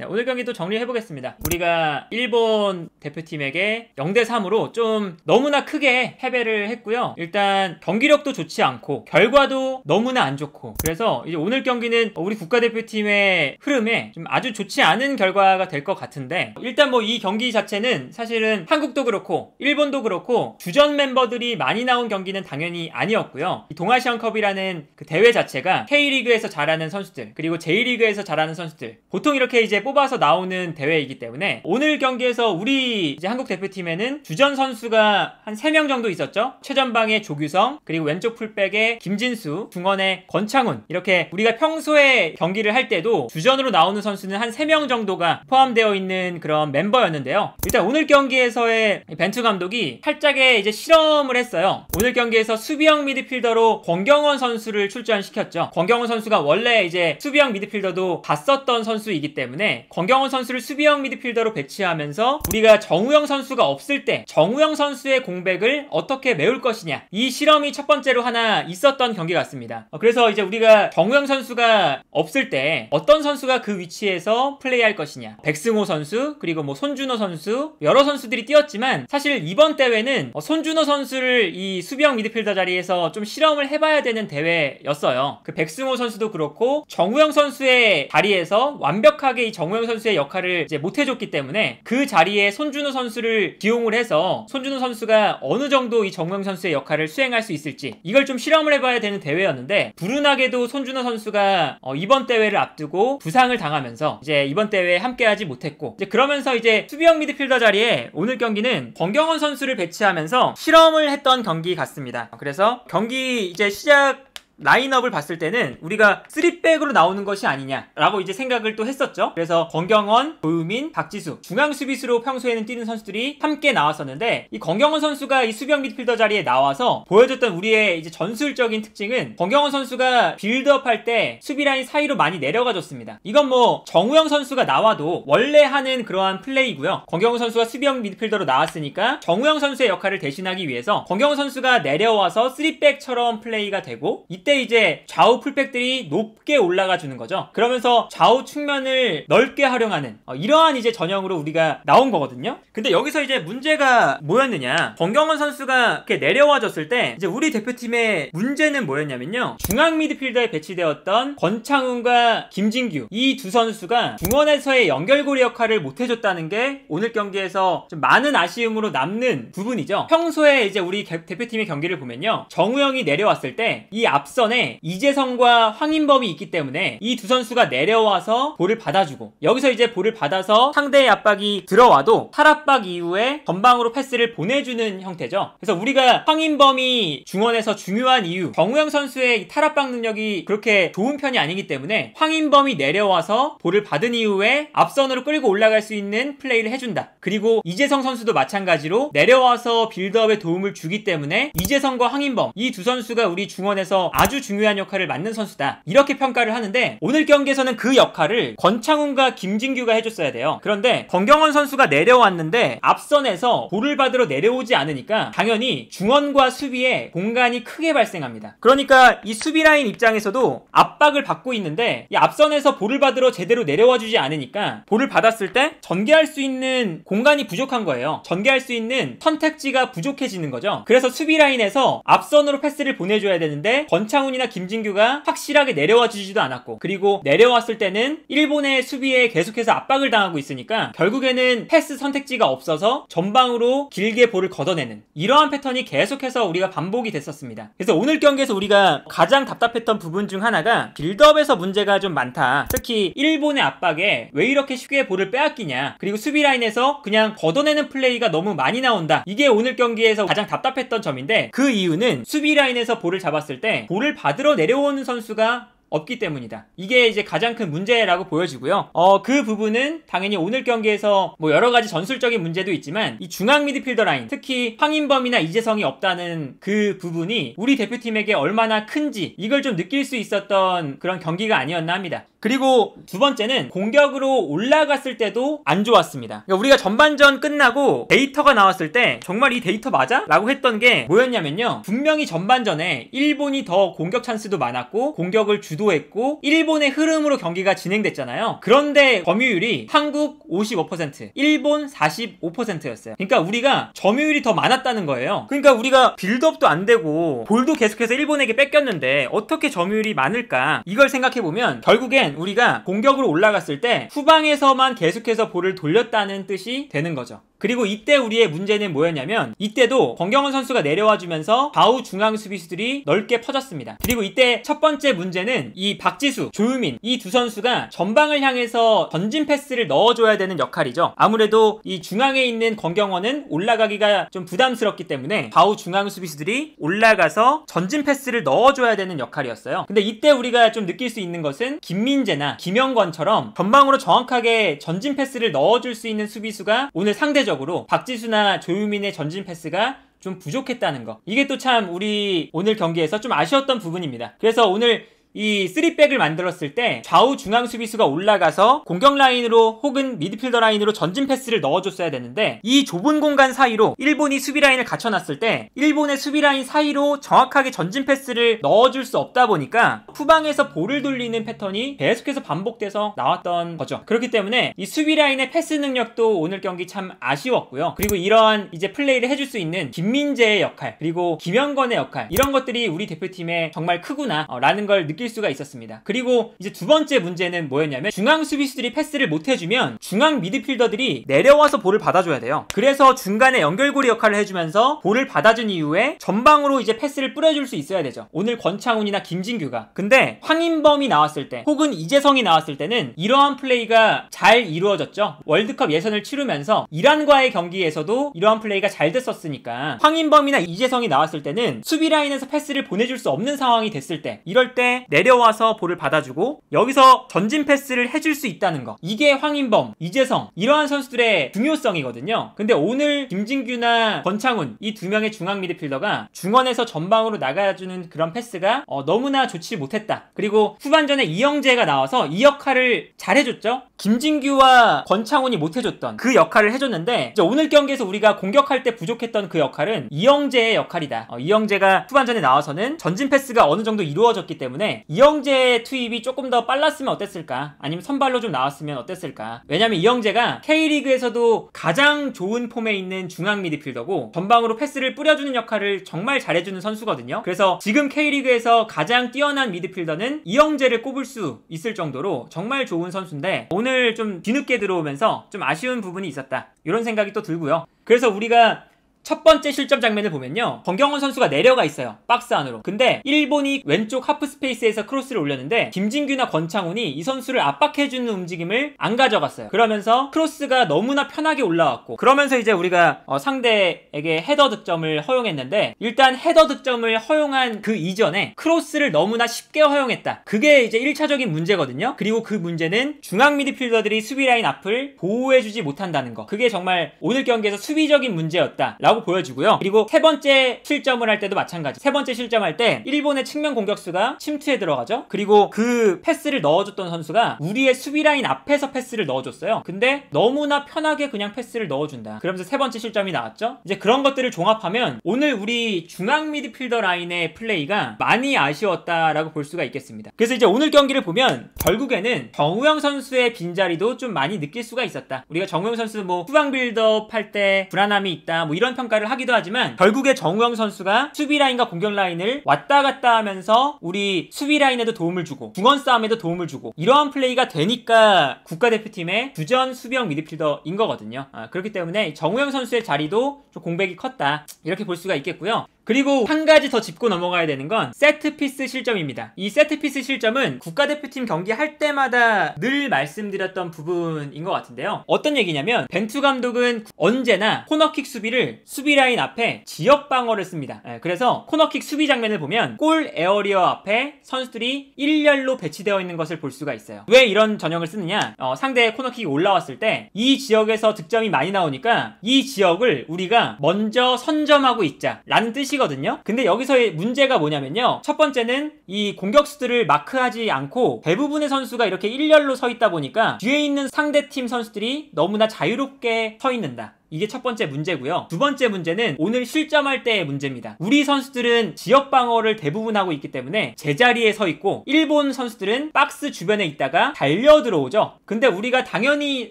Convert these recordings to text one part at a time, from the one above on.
네, 오늘 경기도 정리해보겠습니다. 우리가 일본 대표팀에게 0대3으로 좀 너무나 크게 패배를 했고요. 일단 경기력도 좋지 않고 결과도 너무나 안 좋고 그래서 이제 오늘 경기는 우리 국가대표팀의 흐름에 좀 아주 좋지 않은 결과가 될 것 같은데 일단 뭐 이 경기 자체는 사실은 한국도 그렇고 일본도 그렇고 주전 멤버들이 많이 나온 경기는 당연히 아니었고요. 동아시안컵이라는 그 대회 자체가 K리그에서 잘하는 선수들 그리고 J리그에서 잘하는 선수들 보통 이렇게 이제 뽑아서 나오는 대회이기 때문에 오늘 경기에서 우리 이제 한국 대표팀에는 주전 선수가 한 3명 정도 있었죠. 최전방에 조규성, 그리고 왼쪽 풀백에 김진수, 중원에 권창훈 이렇게 우리가 평소에 경기를 할 때도 주전으로 나오는 선수는 한 3명 정도가 포함되어 있는 그런 멤버였는데요. 일단 오늘 경기에서의 벤투 감독이 살짝의 이제 실험을 했어요. 오늘 경기에서 수비형 미드필더로 권경원 선수를 출전시켰죠. 권경원 선수가 원래 이제 수비형 미드필더도 봤었던 선수이기 때문에 권경원 선수를 수비형 미드필더로 배치하면서 우리가 정우영 선수가 없을 때 정우영 선수의 공백을 어떻게 메울 것이냐 이 실험이 첫 번째로 하나 있었던 경기 같습니다. 어, 그래서 이제 우리가 정우영 선수가 없을 때 어떤 선수가 그 위치에서 플레이할 것이냐 백승호 선수 그리고 뭐 손준호 선수 여러 선수들이 뛰었지만 사실 이번 대회는 어, 손준호 선수를 이 수비형 미드필더 자리에서 좀 실험을 해봐야 되는 대회였어요. 그 백승호 선수도 그렇고 정우영 선수의 자리에서 완벽하게 이 정우영 선수의 역할을 이제 못 해줬기 때문에 그 자리에 손준우 선수를 기용을 해서 손준우 선수가 어느 정도 이 정우영 선수의 역할을 수행할 수 있을지 이걸 좀 실험을 해봐야 되는 대회였는데 불운하게도 손준우 선수가 어 이번 대회를 앞두고 부상을 당하면서 이제 이번 대회에 함께하지 못했고 이제 그러면서 이제 수비형 미드필더 자리에 오늘 경기는 권경원 선수를 배치하면서 실험을 했던 경기 같습니다. 그래서 경기 이제 시작 라인업을 봤을 때는 우리가 3백으로 나오는 것이 아니냐라고 이제 생각을 또 했었죠. 그래서 권경원, 조유민, 박지수 중앙 수비수로 평소에는 뛰는 선수들이 함께 나왔었는데 이 권경원 선수가 이 수비형 미드필더 자리에 나와서 보여줬던 우리의 이제 전술적인 특징은 권경원 선수가 빌드업 할 때 수비 라인 사이로 많이 내려가 줬습니다. 이건 뭐 정우영 선수가 나와도 원래 하는 그러한 플레이고요. 권경원 선수가 수비형 미드필더로 나왔으니까 정우영 선수의 역할을 대신하기 위해서 권경원 선수가 내려와서 3백처럼 플레이가 되고 이때 이때 이제 좌우 풀백들이 높게 올라가 주는 거죠. 그러면서 좌우 측면을 넓게 활용하는 어, 이러한 이제 전형으로 우리가 나온 거거든요. 근데 여기서 이제 문제가 뭐였느냐? 권경원 선수가 이렇게 내려와줬을 때 이제 우리 대표팀의 문제는 뭐였냐면요. 중앙 미드필더에 배치되었던 권창훈과 김진규 이 두 선수가 중원에서의 연결고리 역할을 못 해줬다는 게 오늘 경기에서 좀 많은 아쉬움으로 남는 부분이죠. 평소에 이제 우리 대표팀의 경기를 보면요. 정우영이 내려왔을 때 이 앞서 직선에 이재성과 황인범이 있기 때문에 이 두 선수가 내려와서 볼을 받아주고 여기서 이제 볼을 받아서 상대의 압박이 들어와도 탈압박 이후에 전방으로 패스를 보내주는 형태죠. 그래서 우리가 황인범이 중원에서 중요한 이유 정우영 선수의 탈압박 능력이 그렇게 좋은 편이 아니기 때문에 황인범이 내려와서 볼을 받은 이후에 앞선으로 끌고 올라갈 수 있는 플레이를 해준다. 그리고 이재성 선수도 마찬가지로 내려와서 빌드업에 도움을 주기 때문에 이재성과 황인범 이 두 선수가 우리 중원에서 아주 아주 중요한 역할을 맡는 선수다. 이렇게 평가를 하는데 오늘 경기에서는 그 역할을 권창훈과 김진규가 해줬어야 돼요. 그런데 권경원 선수가 내려왔는데 앞선에서 볼을 받으러 내려오지 않으니까 당연히 중원과 수비에 공간이 크게 발생합니다. 그러니까 이 수비 라인 입장에서도 압박을 받고 있는데 이 앞선에서 볼을 받으러 제대로 내려와 주지 않으니까 볼을 받았을 때 전개할 수 있는 공간이 부족한 거예요. 전개할 수 있는 선택지가 부족해지는 거죠. 그래서 수비 라인에서 앞선으로 패스를 보내줘야 되는데 권창 황창훈이나 김진규가 확실하게 내려와 주지도 않았고 그리고 내려왔을 때는 일본의 수비에 계속해서 압박을 당하고 있으니까 결국에는 패스 선택지가 없어서 전방으로 길게 볼을 걷어내는 이러한 패턴이 계속해서 우리가 반복이 됐었습니다. 그래서 오늘 경기에서 우리가 가장 답답했던 부분 중 하나가 빌드업에서 문제가 좀 많다. 특히 일본의 압박에 왜 이렇게 쉽게 볼을 빼앗기냐 그리고 수비 라인에서 그냥 걷어내는 플레이가 너무 많이 나온다. 이게 오늘 경기에서 가장 답답했던 점인데 그 이유는 수비 라인에서 볼을 잡았을 때볼 볼을 받으러 내려오는 선수가 없기 때문이다. 이게 이제 가장 큰 문제라고 보여지고요. 어, 그 부분은 당연히 오늘 경기에서 뭐 여러 가지 전술적인 문제도 있지만 이 중앙 미드필더 라인, 특히 황인범이나 이재성이 없다는 그 부분이 우리 대표팀에게 얼마나 큰지 이걸 좀 느낄 수 있었던 그런 경기가 아니었나 합니다. 그리고 두 번째는 공격으로 올라갔을 때도 안 좋았습니다. 그러니까 우리가 전반전 끝나고 데이터가 나왔을 때 정말 이 데이터 맞아? 라고 했던 게 뭐였냐면요. 분명히 전반전에 일본이 더 공격 찬스도 많았고 공격을 주도 주도했고 일본의 흐름으로 경기가 진행됐잖아요. 그런데 점유율이 한국 55%, 일본 45%였어요. 그러니까 우리가 점유율이 더 많았다는 거예요. 그러니까 우리가 빌드업도 안 되고 볼도 계속해서 일본에게 뺏겼는데 어떻게 점유율이 많을까? 이걸 생각해 보면 결국엔 우리가 공격으로 올라갔을 때 후방에서만 계속해서 볼을 돌렸다는 뜻이 되는 거죠. 그리고 이때 우리의 문제는 뭐였냐면 이때도 권경원 선수가 내려와 주면서 좌우 중앙 수비수들이 넓게 퍼졌습니다. 그리고 이때 첫 번째 문제는 이 박지수, 조유민 이 두 선수가 전방을 향해서 던진 패스를 넣어줘야 되는 역할이죠. 아무래도 이 중앙에 있는 권경원은 올라가기가 좀 부담스럽기 때문에 좌우 중앙 수비수들이 올라가서 전진 패스를 넣어줘야 되는 역할이었어요. 근데 이때 우리가 좀 느낄 수 있는 것은 김민재나 김영권처럼 전방으로 정확하게 전진 패스를 넣어줄 수 있는 수비수가 오늘 상대적 상대적으로 박지수나 조유민의 전진 패스가 좀 부족했다는 거. 이게 또 참 우리 오늘 경기에서 좀 아쉬웠던 부분입니다. 그래서 오늘 이 3백을 만들었을 때 좌우 중앙 수비수가 올라가서 공격 라인으로 혹은 미드필더 라인으로 전진 패스를 넣어줬어야 되는데 이 좁은 공간 사이로 일본이 수비 라인을 갖춰놨을 때 일본의 수비 라인 사이로 정확하게 전진 패스를 넣어줄 수 없다 보니까 후방에서 볼을 돌리는 패턴이 계속해서 반복돼서 나왔던 거죠. 그렇기 때문에 이 수비 라인의 패스 능력도 오늘 경기 참 아쉬웠고요. 그리고 이러한 이제 플레이를 해줄 수 있는 김민재의 역할 그리고 김영건의 역할 이런 것들이 우리 대표팀에 정말 크구나라는 어, 걸 느끼. 느낄 수가 있었습니다. 그리고 이제 두 번째 문제는 뭐였냐면 중앙 수비수들이 패스를 못 해주면 중앙 미드필더들이 내려와서 볼을 받아줘야 돼요. 그래서 중간에 연결고리 역할을 해주면서 볼을 받아준 이후에 전방으로 이제 패스를 뿌려줄 수 있어야 되죠. 오늘 권창훈이나 김진규가. 근데 황인범이 나왔을 때 혹은 이재성이 나왔을 때는 이러한 플레이가 잘 이루어졌죠. 월드컵 예선을 치르면서 이란과의 경기에서도 이러한 플레이가 잘 됐었으니까 황인범이나 이재성이 나왔을 때는 수비 라인에서 패스를 보내줄 수 없는 상황이 됐을 때 이럴 때 내려와서 볼을 받아주고 여기서 전진 패스를 해줄 수 있다는 거 이게 황인범, 이재성 이러한 선수들의 중요성이거든요 근데 오늘 김진규나 권창훈 이 두 명의 중앙 미드필더가 중원에서 전방으로 나가주는 그런 패스가 어, 너무나 좋지 못했다 그리고 후반전에 이영재가 나와서 이 역할을 잘해줬죠 김진규와 권창훈이 못해줬던 그 역할을 해줬는데 오늘 경기에서 우리가 공격할 때 부족했던 그 역할은 이영재의 역할이다 어, 이영재가 후반전에 나와서는 전진 패스가 어느 정도 이루어졌기 때문에 이영재의 투입이 조금 더 빨랐으면 어땠을까 아니면 선발로 좀 나왔으면 어땠을까 왜냐면 이영재가 K리그에서도 가장 좋은 폼에 있는 중앙 미드필더고 전방으로 패스를 뿌려주는 역할을 정말 잘해주는 선수거든요 그래서 지금 K리그에서 가장 뛰어난 미드필더는 이영재를 꼽을 수 있을 정도로 정말 좋은 선수인데 오늘 좀 뒤늦게 들어오면서 좀 아쉬운 부분이 있었다 이런 생각이 또 들고요 그래서 우리가 첫 번째 실점 장면을 보면요 권경원 선수가 내려가 있어요 박스 안으로 근데 일본이 왼쪽 하프 스페이스에서 크로스를 올렸는데 김진규나 권창훈이 이 선수를 압박해주는 움직임을 안 가져갔어요 그러면서 크로스가 너무나 편하게 올라왔고 그러면서 이제 우리가 어, 상대에게 헤더 득점을 허용했는데 일단 헤더 득점을 허용한 그 이전에 크로스를 너무나 쉽게 허용했다 그게 이제 1차적인 문제거든요 그리고 그 문제는 중앙 미드필더들이 수비라인 앞을 보호해주지 못한다는 거 그게 정말 오늘 경기에서 수비적인 문제였다 라고 보여지고요. 그리고 세 번째 실점을 할 때도 마찬가지. 세 번째 실점할 때 일본의 측면 공격수가 침투에 들어가죠. 그리고 그 패스를 넣어줬던 선수가 우리의 수비 라인 앞에서 패스를 넣어줬어요. 근데 너무나 편하게 그냥 패스를 넣어준다. 그러면서 세 번째 실점이 나왔죠. 이제 그런 것들을 종합하면 오늘 우리 중앙 미드필더 라인의 플레이가 많이 아쉬웠다라고 볼 수가 있겠습니다. 그래서 이제 오늘 경기를 보면 결국에는 정우영 선수의 빈자리도 좀 많이 느낄 수가 있었다. 우리가 정우영 선수 뭐 후방 빌드업 할 때 불안함이 있다 뭐 이런 평가를 하기도 하지만 결국에 정우영 선수가 수비 라인과 공격 라인을 왔다 갔다 하면서 우리 수비 라인에도 도움을 주고 중원 싸움에도 도움을 주고 이러한 플레이가 되니까 국가대표팀의 주전 수비형 미드필더인 거거든요. 아, 그렇기 때문에 정우영 선수의 자리도 좀 공백이 컸다 이렇게 볼 수가 있겠고요. 그리고 한 가지 더 짚고 넘어가야 되는 건 세트피스 실점입니다. 이 세트피스 실점은 국가대표팀 경기할 때마다 늘 말씀드렸던 부분인 것 같은데요. 어떤 얘기냐면 벤투 감독은 언제나 코너킥 수비를 수비라인 앞에 지역 방어를 씁니다. 예, 그래서 코너킥 수비 장면을 보면 골 에어리어 앞에 선수들이 일렬로 배치되어 있는 것을 볼 수가 있어요. 왜 이런 전형을 쓰느냐? 어, 상대의 코너킥이 올라왔을 때 이 지역에서 득점이 많이 나오니까 이 지역을 우리가 먼저 선점하고 있자라는 뜻이 뜻이거든요. 근데 여기서의 문제가 뭐냐면요. 첫 번째는 이 공격수들을 마크하지 않고 대부분의 선수가 이렇게 일렬로 서 있다 보니까 뒤에 있는 상대팀 선수들이 너무나 자유롭게 서 있는다. 이게 첫 번째 문제고요. 두 번째 문제는 오늘 실점할 때의 문제입니다. 우리 선수들은 지역 방어를 대부분 하고 있기 때문에 제자리에 서 있고 일본 선수들은 박스 주변에 있다가 달려 들어오죠. 근데 우리가 당연히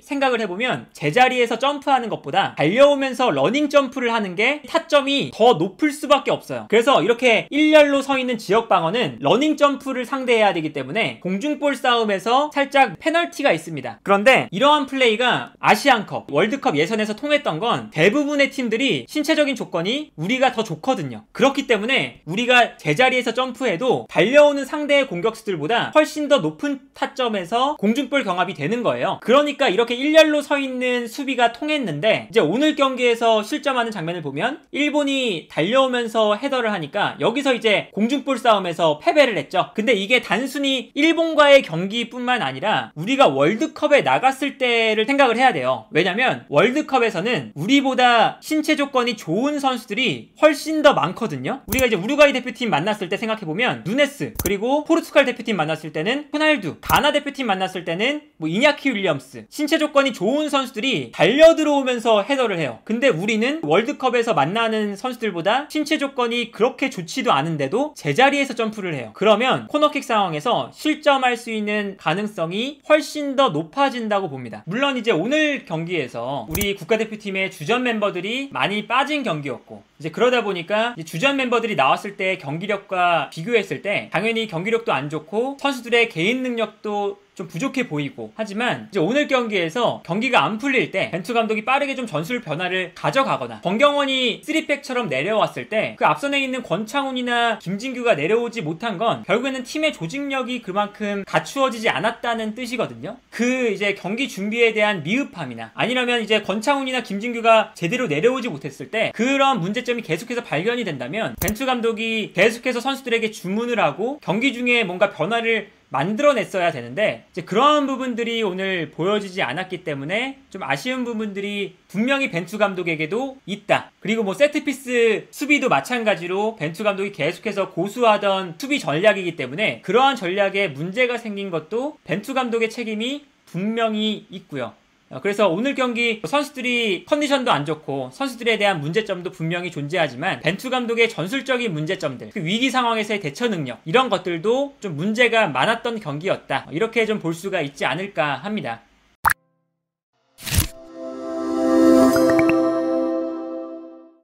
생각을 해보면 제자리에서 점프하는 것보다 달려오면서 러닝 점프를 하는 게 타점이 더 높을 수밖에 없어요. 그래서 이렇게 일렬로 서 있는 지역 방어는 러닝 점프를 상대해야 되기 때문에 공중볼 싸움에서 살짝 페널티가 있습니다. 그런데 이러한 플레이가 아시안컵, 월드컵 예선에서 통했던 했던 건 대부분의 팀들이 신체적인 조건이 우리가 더 좋거든요. 그렇기 때문에 우리가 제자리에서 점프해도 달려오는 상대의 공격수들보다 훨씬 더 높은 타점에서 공중볼 경합이 되는 거예요. 그러니까 이렇게 일렬로 서 있는 수비가 통했는데 이제 오늘 경기에서 실점하는 장면을 보면 일본이 달려오면서 헤더를 하니까 여기서 이제 공중볼 싸움에서 패배를 했죠. 근데 이게 단순히 일본과의 경기뿐만 아니라 우리가 월드컵에 나갔을 때를 생각을 해야 돼요. 왜냐면 월드컵에서는 보면 우리보다 신체 조건이 좋은 선수들이 훨씬 더 많거든요. 우리가 이제 우루과이 대표팀 만났을 때 생각해보면 누네스 그리고 포르투갈 대표팀 만났을 때는 호날두 가나 대표팀 만났을 때는 뭐 이냐키 윌리엄스 신체 조건이 좋은 선수들이 달려 들어오면서 해더를 해요. 근데 우리는 월드컵에서 만나는 선수들보다 신체 조건이 그렇게 좋지도 않은데도 제자리에서 점프를 해요. 그러면 코너킥 상황에서 실점할 수 있는 가능성이 훨씬 더 높아진다고 봅니다. 물론 이제 오늘 경기에서 우리 국가대표팀 팀의 주전 멤버들이 많이 빠진 경기였고 이제 그러다 보니까 이제 주전 멤버들이 나왔을 때 경기력과 비교했을 때 당연히 경기력도 안 좋고 선수들의 개인 능력도 좀 부족해 보이고 하지만 이제 오늘 경기에서 경기가 안 풀릴 때 벤투 감독이 빠르게 좀 전술 변화를 가져가거나 권경원이 3백처럼 내려왔을 때 그 앞선에 있는 권창훈이나 김진규가 내려오지 못한 건 결국에는 팀의 조직력이 그만큼 갖추어지지 않았다는 뜻이거든요. 그 이제 경기 준비에 대한 미흡함이나 아니라면 이제 권창훈이나 김진규가 제대로 내려오지 못했을 때 그런 문제점이 계속해서 발견이 된다면 벤투 감독이 계속해서 선수들에게 주문을 하고 경기 중에 뭔가 변화를 만들어냈어야 되는데 이제 그러한 부분들이 오늘 보여지지 않았기 때문에 좀 아쉬운 부분들이 분명히 벤투 감독에게도 있다. 그리고 뭐 세트피스 수비도 마찬가지로 벤투 감독이 계속해서 고수하던 수비 전략이기 때문에 그러한 전략에 문제가 생긴 것도 벤투 감독의 책임이 분명히 있고요. 어, 그래서 오늘 경기 선수들이 컨디션도 안 좋고 선수들에 대한 문제점도 분명히 존재하지만 벤투 감독의 전술적인 문제점들 그 위기 상황에서의 대처 능력 이런 것들도 좀 문제가 많았던 경기였다 이렇게 좀 볼 수가 있지 않을까 합니다.